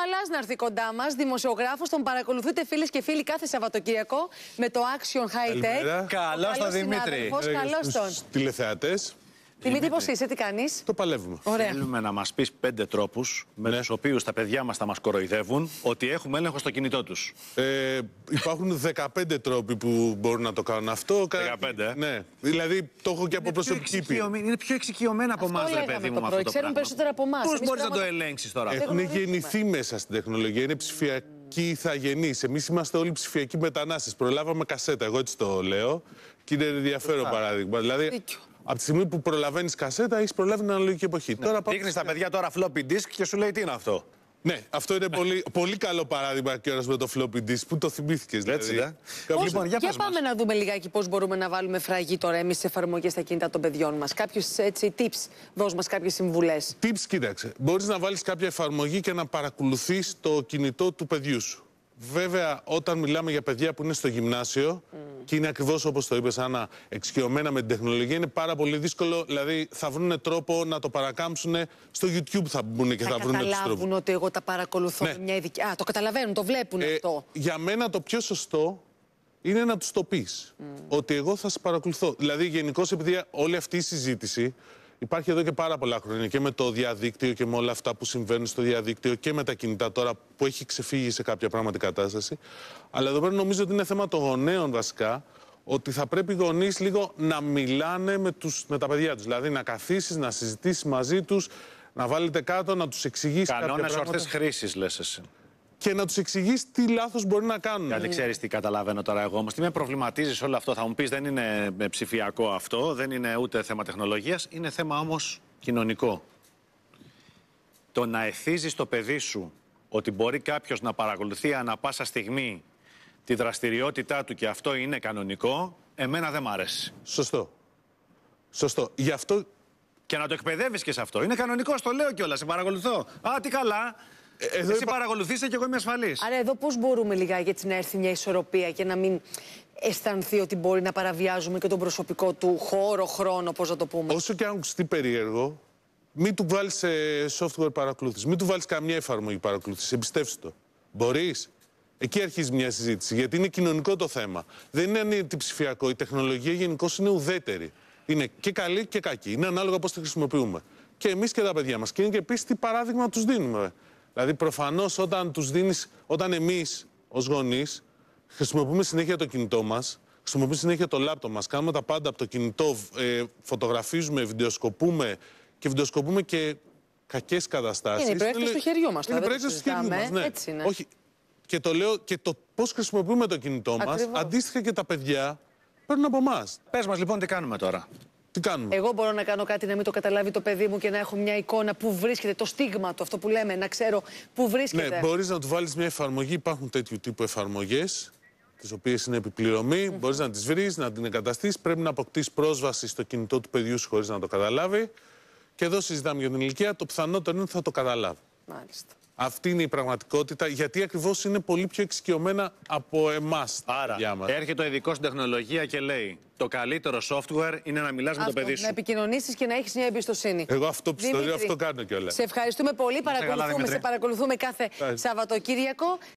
Μαλάς να έρθει κοντά μας, δημοσιογράφος. Τον παρακολουθείτε φίλες και φίλοι κάθε Σαββατοκύριακο με το Action High Tech. Καλώς τον Δημήτρη. Ε, Καλώς τον. Τηλεθεατές. Δημήτρη, πώς είσαι, τι κάνεις. Το παλεύουμε. Ωραία. Θέλουμε να μας πεις πέντε τρόπους με ναι. τους οποίους τα παιδιά μας θα μας κοροϊδεύουν ότι έχουμε έλεγχο στο κινητό τους. Ε, υπάρχουν 15 τρόποι που μπορούν να το κάνουν αυτό. 15. Ε? Ναι. Δηλαδή το έχω και από προσωπική Είναι πιο εξοικειωμένα από εμάς, ρε παιδί μου. Αυτό ξέρουν περισσότερα από εμάς. Πώς μπορείς να το ελέγξεις τώρα Έχουν γεννηθεί μέσα στην τεχνολογία. Είναι ψηφιακή ψηφιακοί ηθαγενεί. Εμείς είμαστε όλοι ψηφιακοί μετανάστες. Προλάβαμε κασέτα, εγώ έτσι το λέω. Και είναι ενδιαφέρον παράδειγμα. Δηλαδή, από τη στιγμή που προλαβαίνεις κασέτα, έχεις προλάβει την αναλογική εποχή. Ναι. Τώρα παιδιά τώρα floppy disk και σου λέει τι είναι αυτό. Ναι, αυτό είναι πολύ, πολύ καλό παράδειγμα και με το floppy disk που το θυμήθηκες. Δηλαδή. Έτσι, ναι. Λοιπόν, λοιπόν, για, για πάμε μας. να δούμε λιγάκι πώς μπορούμε να βάλουμε φραγή τώρα εμείς σε εφαρμογές στα κινητά των παιδιών μας. Κάποιους tips, δώσ' μας κάποιες συμβουλές. Tips, κοίταξε. Μπορείς να βάλεις κάποια εφαρμογή και να παρακολουθείς το κινητό του παιδιού σου. Βέβαια, όταν μιλάμε για παιδιά που είναι στο γυμνάσιο και είναι ακριβώς όπως το είπες, Άννα, εξοικειωμένα με την τεχνολογία, είναι πάρα πολύ δύσκολο. Δηλαδή, θα βρουν τρόπο να το παρακάμψουν. Στο YouTube θα μπουν και θα, βρουν τρόπο. Θα καταλάβουν ότι εγώ τα παρακολουθώ ναι. μια ειδική. Α, το καταλαβαίνουν, το βλέπουν ε, αυτό. Για μένα το πιο σωστό είναι να τους το πεις. Ότι εγώ θα σε παρακολουθώ. Δηλαδή, γενικώς, επειδή όλη αυτή η συζήτηση υπάρχει εδώ και πάρα πολλά χρόνια και με το διαδίκτυο και με όλα αυτά που συμβαίνουν στο διαδίκτυο και με τα κινητά τώρα που έχει ξεφύγει σε κάποια πράγματα κατάσταση. Αλλά εδώ πέρα νομίζω ότι είναι θέμα των γονέων βασικά ότι θα πρέπει οι γονείς λίγο να μιλάνε με, τους, με τα παιδιά τους. Δηλαδή να καθίσεις, να συζητήσεις μαζί τους, να βάλετε κάτω, να τους εξηγήσεις. Κανόνε ορθές χρήσης, λες εσύ και να τους εξηγείς τι λάθος μπορεί να κάνουν. Δεν ξέρεις τι καταλαβαίνω τώρα εγώ όμως. Τι με προβληματίζεις όλο αυτό. Θα μου πεις δεν είναι ε, ψηφιακό αυτό, δεν είναι ούτε θέμα τεχνολογίας, είναι θέμα όμως κοινωνικό. Το να εθίζεις το παιδί σου ότι μπορεί κάποιος να παρακολουθεί ανα πάσα στιγμή τη δραστηριότητά του και αυτό είναι κανονικό, εμένα δεν μ' αρέσει. Σωστό. Σωστό. Γι' αυτό. Και να το εκπαιδεύεις και σε αυτό. Είναι κανονικό, το λέω κιόλας, σε παρακολουθώ. Α, τι καλά. Ε, εδώ Εσύ υπά... και εγώ είμαι ασφαλής. Άρα εδώ πώς μπορούμε λιγάκι να έρθει μια ισορροπία και να μην αισθανθεί ότι μπορεί να παραβιάζουμε και τον προσωπικό του χώρο, χρόνο, πώς να το πούμε. Όσο και αν ακουστεί περίεργο, μην του βάλεις software παρακολούθηση. Μην του βάλεις καμία εφαρμογή παρακολούθηση. Εμπιστεύσει το. Μπορείς. Εκεί αρχίζει μια συζήτηση. Γιατί είναι κοινωνικό το θέμα. Δεν είναι αντιψηφιακό. Η τεχνολογία γενικώ είναι ουδέτερη. Είναι και καλή και κακή. Είναι ανάλογα πώς τη χρησιμοποιούμε. Και εμείς και τα παιδιά μας. Και είναι και επίσης τι παράδειγμα τους δίνουμε. Δηλαδή, προφανώς όταν τους δίνεις, όταν εμείς ως γονείς χρησιμοποιούμε συνέχεια το κινητό μας, χρησιμοποιούμε συνέχεια το λάπτο μας, κάνουμε τα πάντα από το κινητό, ε, φωτογραφίζουμε, βιντεοσκοπούμε και βιντεοσκοπούμε και κακές καταστάσεις. Είναι η προέκταση του χεριού μα. Είναι η προέκταση του χεριού μας. Ναι. Έτσι είναι. Όχι. Και το λέω και το πώς χρησιμοποιούμε το κινητό μας, αντίστοιχα και τα παιδιά παίρνουν από εμάς. Πες μας λοιπόν τι κάνουμε τώρα. Τι κάνουμε. Εγώ μπορώ να κάνω κάτι να μην το καταλάβει το παιδί μου και να έχω μια εικόνα που βρίσκεται, το στίγμα του, αυτό που λέμε, να ξέρω που βρίσκεται. Ναι, μπορείς να του βάλεις μια εφαρμογή. Υπάρχουν τέτοιου τύπου εφαρμογές, τις οποίες είναι επιπληρωμή. Mm Μπορείς να τις βρεις, να την εγκαταστήσεις. Πρέπει να αποκτήσεις πρόσβαση στο κινητό του παιδιού σου χωρίς να το καταλάβει. Και εδώ συζητάμε για την ηλικία. Το πιθανότερο είναι ότι θα το καταλάβει. Μάλιστα. Αυτή είναι η πραγματικότητα, γιατί ακριβώς είναι πολύ πιο εξοικειωμένα από εμάς. Άρα, έρχεται ο ειδικός στην τεχνολογία και λέει: Το καλύτερο software είναι να μιλάς με το παιδί σου. Να επικοινωνήσεις και να έχεις μια εμπιστοσύνη. Εγώ αυτό πιστεύω, αυτό κάνω κιόλας. Σε ευχαριστούμε πολύ. Παρακολουθούμε, σε παρακολουθούμε κάθε Σαββατοκύριακο.